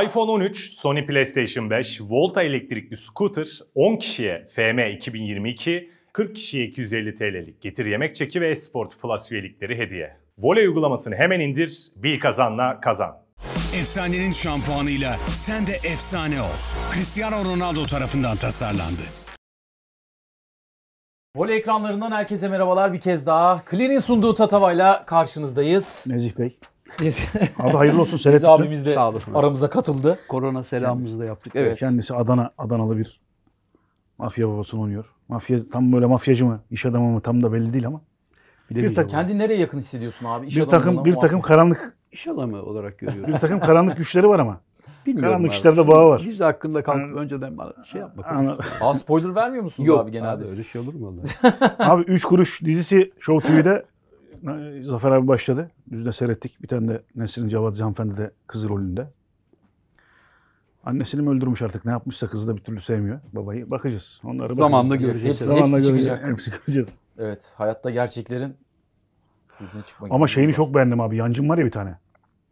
iPhone 13, Sony PlayStation 5, Volta elektrikli scooter 10 kişiye FM 2022, 40 kişiye 250 TL'lik getir yemek çeki ve Esport Plus üyelikleri hediye. Voley uygulamasını hemen indir, bil kazanla kazan. Efsanenin şampuanıyla sen de efsane ol. Cristiano Ronaldo tarafından tasarlandı. Voley ekranlarından herkese merhabalar bir kez daha. Clear'in sunduğu Tatava'yla karşınızdayız. Necip Bey. Abi hayırlı olsun Selahattin. abimiz de aramıza katıldı. Korona selamımızı da yaptık. Evet. Kendisi Adana Adanalı bir mafya babasını oynuyor. Mafya tam böyle mafyacı mı, iş adamı mı tam da belli değil ama. Bir takım, Kendi nereye yakın hissediyorsun abi? İş bir takım bir takım karanlık iş adamı olarak görüyorum. bir takım karanlık güçleri var ama. Bilmiyorum karanlık abi. işlerde bağı var. Biz hakkında kalk yani, önceden bana şey yapmak. Yani, Aa, spoiler vermiyor musunuz Yok, abi genelde? Yok öyle şey olur mu Allah? abi 3 kuruş dizisi Show TV'de Zafer abi başladı. Düzde seyrettik. Bir tane de Nesrin Cavazzi hanımefendi de kızı rolünde. Annesini mi öldürmüş artık ne yapmışsa kızı da bir türlü sevmiyor babayı. Bakacağız. Onları Zamanla göreceğiz. Hepsi, Zamanla hepsi göreceğiz. çıkacak. Hepsi göreceğiz. Evet. Hayatta gerçeklerin yüzüne çıkmak. Ama şeyini var. çok beğendim abi. Yancın var ya bir tane.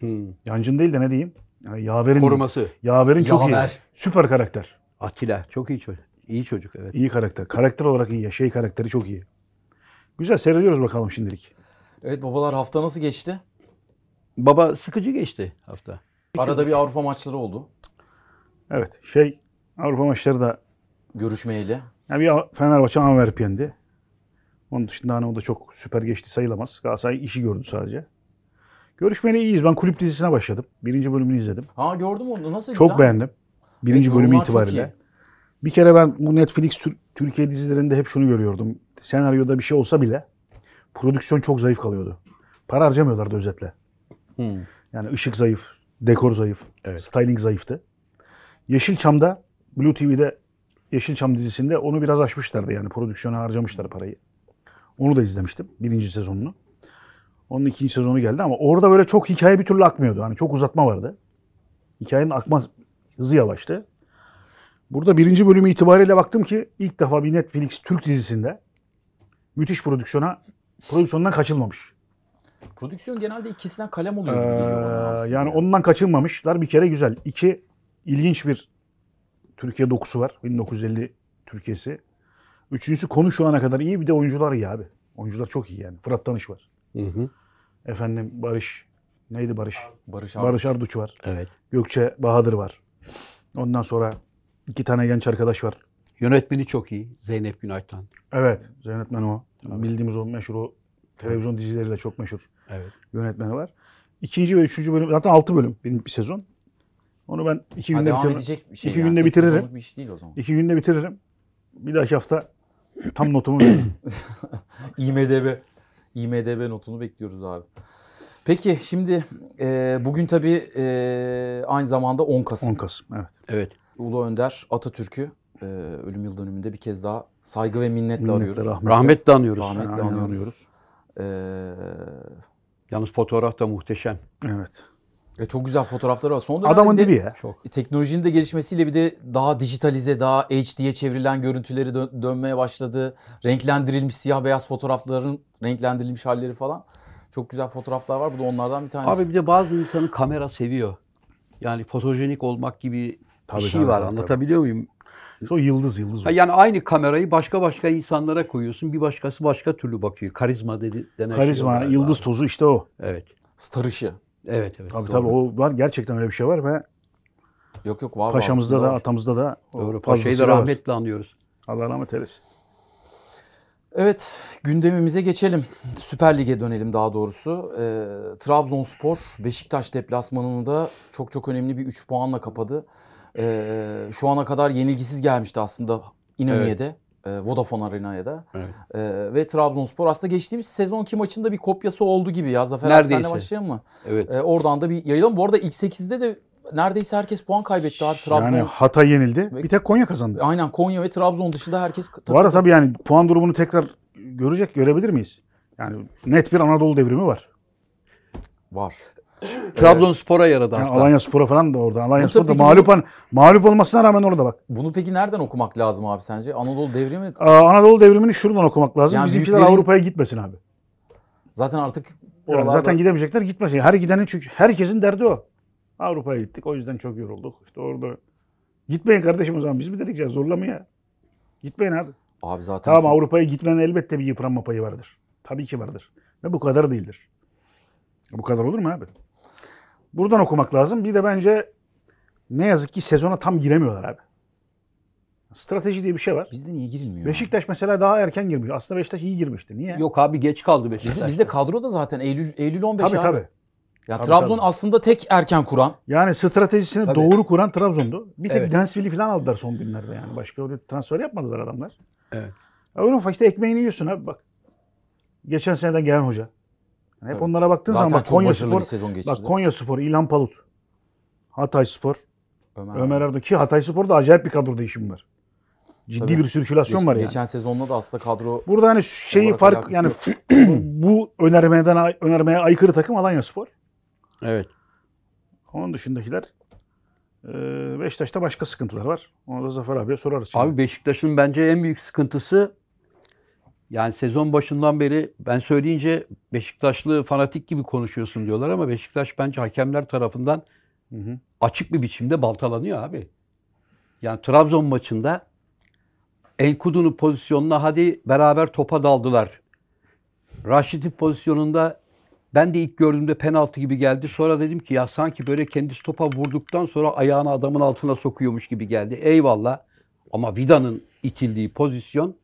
Hmm. Yancın değil de ne diyeyim? Yani yaverin. Koruması. Yaverin çok Yaver. iyi. Süper karakter. Atilla. Çok iyi çocuk. İyi çocuk evet. İyi karakter. Karakter olarak iyi ya. Şey karakteri çok iyi. Güzel seyrediyoruz bakalım şimdilik. Evet babalar hafta nasıl geçti? Baba sıkıcı geçti hafta. Arada bir Avrupa maçları oldu. Evet şey Avrupa maçları da görüşmeyeli. Yani bir Fenerbahçe Anverp yendi. Onun dışında hani o da çok süper geçti sayılamaz. Galatasaray işi gördü sadece. Görüşmeli iyiyiz. Ben kulüp dizisine başladım. Birinci bölümünü izledim. Ha gördüm onu. Nasıl Çok güzel? beğendim. Birinci bölümü itibariyle. Bir kere ben bu Netflix Türkiye dizilerinde hep şunu görüyordum. Senaryoda bir şey olsa bile prodüksiyon çok zayıf kalıyordu. Para harcamıyorlardı özetle. Hmm. Yani ışık zayıf, dekor zayıf, evet. styling zayıftı. Yeşilçam'da, Blue TV'de Yeşilçam dizisinde onu biraz aşmışlardı yani prodüksiyona harcamışlar parayı. Onu da izlemiştim birinci sezonunu. Onun ikinci sezonu geldi ama orada böyle çok hikaye bir türlü akmıyordu. Hani çok uzatma vardı. Hikayenin akma hızı yavaştı. Burada birinci bölümü itibariyle baktım ki ilk defa bir Netflix Türk dizisinde müthiş prodüksiyona prodüksiyondan kaçılmamış. Prodüksiyon genelde ikisinden kalem oluyor gibi ee, geliyor Yani, yani ondan kaçınmamışlar bir kere güzel. İki, ilginç bir Türkiye dokusu var. 1950 Türkiye'si. Üçüncüsü konu şu ana kadar iyi. Bir de oyuncular iyi abi. Oyuncular çok iyi yani. Fırat Tanış var. Hı hı. Efendim Barış. Neydi Barış? Barış Arduç. Barış Arduç var. Evet. Gökçe Bahadır var. Ondan sonra iki tane genç arkadaş var. Yönetmeni çok iyi. Zeynep Günaydın. Evet. Yönetmen o. Tabii. Bildiğimiz o meşhur o televizyon dizileriyle çok meşhur evet. yönetmeni var. İkinci ve üçüncü bölüm zaten altı bölüm benim bir sezon. Onu ben iki günde bitiririm. şey iki yani. günde bitiririm. Bir iş değil o zaman. İki günde bitiririm. Bir dahaki hafta tam notumu veririm. IMDB. IMDB notunu bekliyoruz abi. Peki şimdi e, bugün tabii e, aynı zamanda 10 Kasım. 10 Kasım evet. Evet. Ulu Önder Atatürk'ü e, ölüm yıl dönümünde bir kez daha saygı ve minnetle, minnetle arıyoruz. Rahmetle, rahmetle anıyoruz. Rahmetle yani, anıyoruz. Ee, Yalnız fotoğraf da muhteşem. Evet. Ya e, çok güzel fotoğrafları var. Son Adamın dibi ya. Çok. E, teknolojinin de gelişmesiyle bir de daha dijitalize, daha HD'ye çevrilen görüntüleri dön- dönmeye başladı. Renklendirilmiş siyah beyaz fotoğrafların renklendirilmiş halleri falan. Çok güzel fotoğraflar var. Bu da onlardan bir tanesi. Abi bir de bazı insanın kamera seviyor. Yani fotojenik olmak gibi tabii, bir şey tabii, var. Tabii, Anlatabiliyor tabii. muyum? o yıldız yıldız. Ha, yani aynı kamerayı başka başka insanlara koyuyorsun. Bir başkası başka türlü bakıyor. Karizma dedi, denen şey Karizma, şey yıldız abi. tozu işte o. Evet. Star ışığı. Evet evet. Tabii doğru. tabii o var. Gerçekten öyle bir şey var ve Yok yok var paşamızda da var. atamızda da doğru. Paşayı da rahmetle anıyoruz. Allah rahmet eylesin. Evet gündemimize geçelim. Süper Lig'e dönelim daha doğrusu. E, Trabzonspor Beşiktaş deplasmanını da çok çok önemli bir 3 puanla kapadı. Ee, şu ana kadar yenilgisiz gelmişti aslında İnönü'ye evet. de, e, Vodafone Arena'ya da. Evet. E, ve Trabzonspor aslında geçtiğimiz sezonki maçında bir kopyası oldu gibi ya. Zafer neredeyse. abi senle başlayalım mı? Evet. E, oradan da bir yayılalım. Bu arada ilk 8'de de neredeyse herkes puan kaybetti abi Trabzon. Yani Hatay yenildi. Ve, bir tek Konya kazandı. Aynen Konya ve Trabzon dışında herkes takıldı. Bu arada tabii yani puan durumunu tekrar görecek, görebilir miyiz? Yani net bir Anadolu devrimi var. Var. Trabzonspor'a yaradı yani Alanya Spor'a falan da orada. Alanya Spor da mağlup, bunu... Hani- mağlup olmasına rağmen orada bak. Bunu peki nereden okumak lazım abi sence? Anadolu devrimi? Aa, Anadolu devrimini şuradan okumak lazım. Yani Bizimkiler büyüklerin... Avrupa'ya gitmesin abi. Zaten artık oralarda... Yani zaten gidemeyecekler gitmesin. Her gidenin çünkü herkesin derdi o. Avrupa'ya gittik o yüzden çok yorulduk. İşte orada gitmeyin kardeşim o zaman biz mi dedik ya zorlama Gitmeyin abi. Abi zaten tamam son... Avrupa'ya gitmenin elbette bir yıpranma payı vardır. Tabii ki vardır. Ve bu kadar değildir. Bu kadar olur mu abi? Buradan okumak lazım. Bir de bence ne yazık ki sezona tam giremiyorlar abi. Strateji diye bir şey var. Bizde niye girilmiyor? Beşiktaş abi? mesela daha erken girmiş. Aslında Beşiktaş iyi girmişti. Niye? Yok abi geç kaldı Beşiktaş. Bizde, bizde kadro da zaten Eylül Eylül 15 tabii, abi. Tabii Ya tabii, Trabzon tabii. aslında tek erken kuran. Yani stratejisini tabii. doğru kuran Trabzon'du. Bir tek evet. Dansville'i falan aldılar son günlerde yani. Başka bir transfer yapmadılar adamlar. Evet. Ya oğlum işte ekmeğini yiyorsun abi bak. Geçen seneden gelen hoca. Yani hep Tabii. onlara baktığın Zaten zaman bak Konya Spor, sezon geçirdi. bak Konya Spor, İlhan Palut, Hatay Spor, Ömer, Ömer Erdoğan ki Hatay Spor'da acayip bir kadro değişimi var. Ciddi Tabii. bir sirkülasyon var yani. Geçen sezonla da aslında kadro Burada hani şeyi fark yani bu önermeden önermeye aykırı takım Alanya Spor. Evet. Onun dışındakiler e, Beşiktaş'ta başka sıkıntılar var. Ona da Zafer abiye sorarız. Şimdi. Abi Beşiktaş'ın bence en büyük sıkıntısı yani sezon başından beri ben söyleyince Beşiktaşlı fanatik gibi konuşuyorsun diyorlar ama Beşiktaş bence hakemler tarafından hı hı. açık bir biçimde baltalanıyor abi. Yani Trabzon maçında Enkudu'nun pozisyonuna hadi beraber topa daldılar. Raşit'in pozisyonunda ben de ilk gördüğümde penaltı gibi geldi. Sonra dedim ki ya sanki böyle kendisi topa vurduktan sonra ayağını adamın altına sokuyormuş gibi geldi. Eyvallah. Ama Vida'nın itildiği pozisyon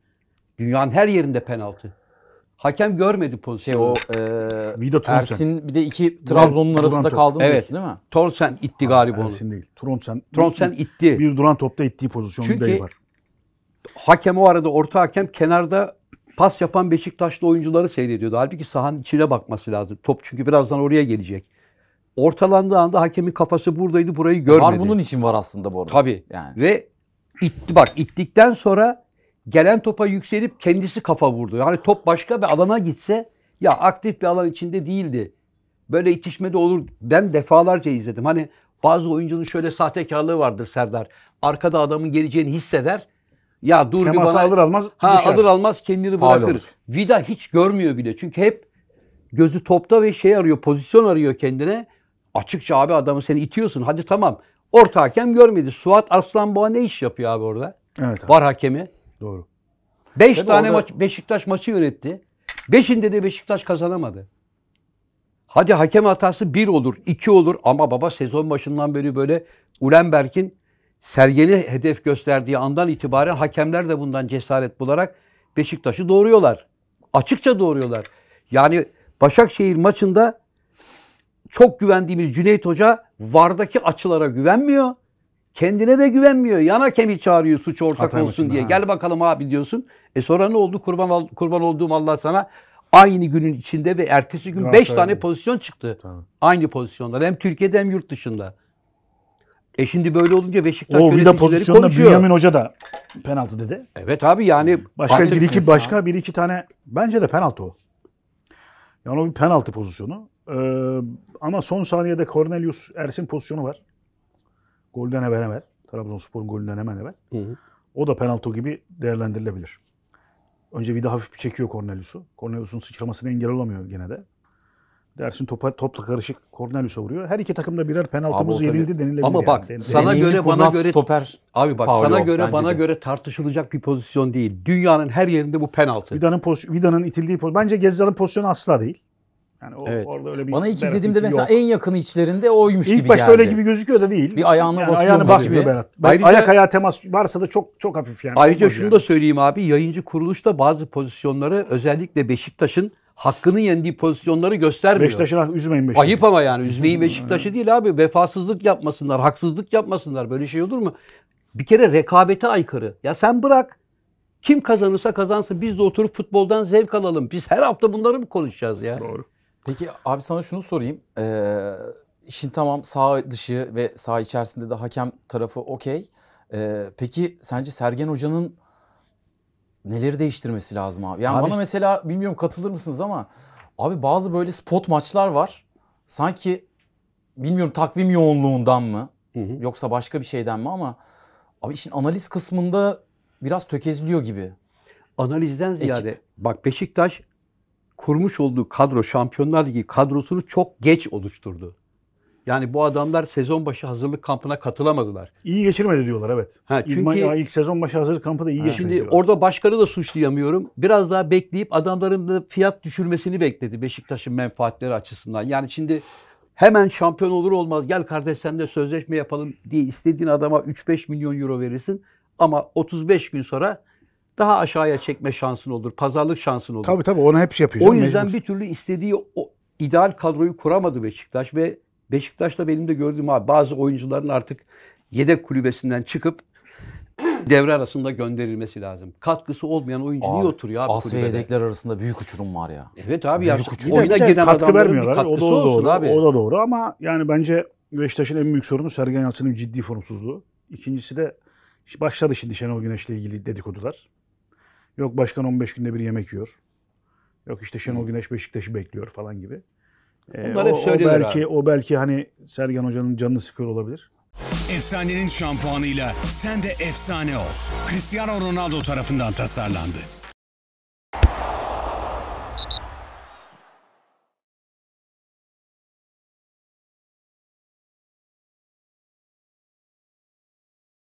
Dünyanın her yerinde penaltı. Hakem görmedi pozisyonu. Şey o e, Vida Tronsen. Ersin bir de iki Trabzon'un arasında kaldığını evet. diyorsun değil mi? Tronsen itti galiba onu. Ersin değil. Tronsen. Tronsen itti. Bir duran topta ittiği pozisyonda Çünkü var. hakem o arada orta hakem kenarda pas yapan Beşiktaşlı oyuncuları seyrediyordu. Halbuki sahanın içine bakması lazım. Top çünkü birazdan oraya gelecek. Ortalandığı anda hakemin kafası buradaydı burayı görmedi. Var bunun için var aslında bu arada. Tabii. Yani. Ve itti bak ittikten sonra gelen topa yükselip kendisi kafa vurdu. Yani top başka bir alana gitse ya aktif bir alan içinde değildi. Böyle itişme de olur. Ben defalarca izledim. Hani bazı oyuncunun şöyle sahtekarlığı vardır Serdar. Arkada adamın geleceğini hisseder. Ya dur Teması bir bana. alır almaz Ha düşer. alır almaz kendini Faal bırakır. Olur. Vida hiç görmüyor bile. Çünkü hep gözü topta ve şey arıyor, pozisyon arıyor kendine. Açıkça abi adamı seni itiyorsun. Hadi tamam. Orta hakem görmedi. Suat Arslanboğa ne iş yapıyor abi orada? Evet abi. Var hakemi. Doğru. Beş tane orada... maç, Beşiktaş maçı yönetti. Beşinde de Beşiktaş kazanamadı. Hadi hakem hatası bir olur, iki olur ama baba sezon başından beri böyle Ulenberg'in Sergen'i hedef gösterdiği andan itibaren hakemler de bundan cesaret bularak Beşiktaş'ı doğruyorlar. Açıkça doğruyorlar. Yani Başakşehir maçında çok güvendiğimiz Cüneyt Hoca VAR'daki açılara güvenmiyor. Kendine de güvenmiyor. Yana kemi çağırıyor suç ortak Hatem olsun diye. Ha. Gel bakalım abi diyorsun. E sonra ne oldu? Kurban kurban olduğum Allah sana aynı günün içinde ve ertesi gün 5 tane pozisyon çıktı. Tamam. Aynı pozisyonlar. Hem Türkiye'de hem yurt dışında. E şimdi böyle olunca Beşiktaş o vida pozisyonda konuşuyor. Bünyamin Hoca da penaltı dedi. Evet abi yani başka bir iki başka bir iki tane bence de penaltı o. Yani o bir penaltı pozisyonu. Ee, ama son saniyede Cornelius Ersin pozisyonu var golden hemen hemen. Trabzonspor'un golünden hemen hemen. Hı hı. O da penaltı gibi değerlendirilebilir. Önce vida hafif bir çekiyor Cornelius'u. Cornelius'un sıçramasını engel olamıyor gene de. Dersin topa, topla karışık Cornelius'a vuruyor. Her iki takımda birer penaltımız Abi, yenildi denilebilir. Ama bak yani. sana Deneyimli göre bana göre stoper Abi bak sana yok, bana de. göre tartışılacak bir pozisyon değil. Dünyanın her yerinde bu penaltı. Vida'nın pozisyon, Vida'nın itildiği pozisyon. Bence Gezzal'ın pozisyonu asla değil. Yani o, evet. orada öyle bir Bana ilk izlediğimde mesela yok. en yakın içlerinde oymuş ilk gibi başta geldi. öyle gibi gözüküyor da değil. Bir ayağını yani basıyor. Ayağını basmıyor gibi. Berat. Ayrıca, Ayak ayağa temas varsa da çok çok hafif yani. Ayrıca şunu yani. da söyleyeyim abi. Yayıncı kuruluşta bazı pozisyonları özellikle Beşiktaş'ın hakkını yendiği pozisyonları göstermiyor. Beşiktaş'ı üzmeyin Beşiktaş'ı. Ayıp ama yani üzmeyin Beşiktaş'ı değil abi. Vefasızlık yapmasınlar, haksızlık yapmasınlar. Böyle şey olur mu? Bir kere rekabete aykırı. Ya sen bırak. Kim kazanırsa kazansın biz de oturup futboldan zevk alalım. Biz her hafta bunları mı konuşacağız ya? Doğru. Peki abi sana şunu sorayım. Ee, işin tamam sağ dışı ve sağ içerisinde de hakem tarafı okey. Ee, peki sence Sergen Hoca'nın neleri değiştirmesi lazım abi? Yani abi... bana mesela bilmiyorum katılır mısınız ama abi bazı böyle spot maçlar var. Sanki bilmiyorum takvim yoğunluğundan mı hı hı. yoksa başka bir şeyden mi ama abi işin analiz kısmında biraz tökezliyor gibi. Analizden ziyade Ekip. bak Beşiktaş kurmuş olduğu kadro, Şampiyonlar Ligi kadrosunu çok geç oluşturdu. Yani bu adamlar sezon başı hazırlık kampına katılamadılar. İyi geçirmedi diyorlar evet. Ha, çünkü İlman, ilk sezon başı hazırlık kampı da iyi geçmedi. Şimdi diyorlar. orada başkanı da suçlayamıyorum. Biraz daha bekleyip adamların da fiyat düşürmesini bekledi Beşiktaş'ın menfaatleri açısından. Yani şimdi hemen şampiyon olur olmaz gel kardeş sen de sözleşme yapalım diye istediğin adama 3-5 milyon euro verirsin. Ama 35 gün sonra daha aşağıya çekme şansın olur, pazarlık şansın olur. Tabii tabii onu hep şey yapıyor. O yüzden mecbur. bir türlü istediği o ideal kadroyu kuramadı Beşiktaş ve Beşiktaş'ta benim de gördüğüm abi bazı oyuncuların artık yedek kulübesinden çıkıp devre arasında gönderilmesi lazım. Katkısı olmayan oyuncu abi, niye oturuyor abi as kulübede? yedekler arasında büyük uçurum var ya. Evet abi büyük ya. Uçurum. Oyuna giren katkı vermiyorlar. Bir katkısı o da, o da olsun doğru, abi. O da doğru ama yani bence Beşiktaş'ın en büyük sorunu Sergen Yalçın'ın ciddi formsuzluğu. İkincisi de başladı şimdi Şenol Güneş'le ilgili dedikodular. Yok başkan 15 günde bir yemek yiyor. Yok işte Şenol hmm. Güneş Beşiktaş'ı bekliyor falan gibi. Ee, Bunlar ee, hep söylüyorlar. O belki, abi. o belki hani Sergen Hoca'nın canını sıkıyor olabilir. Efsanenin şampuanıyla sen de efsane ol. Cristiano Ronaldo tarafından tasarlandı.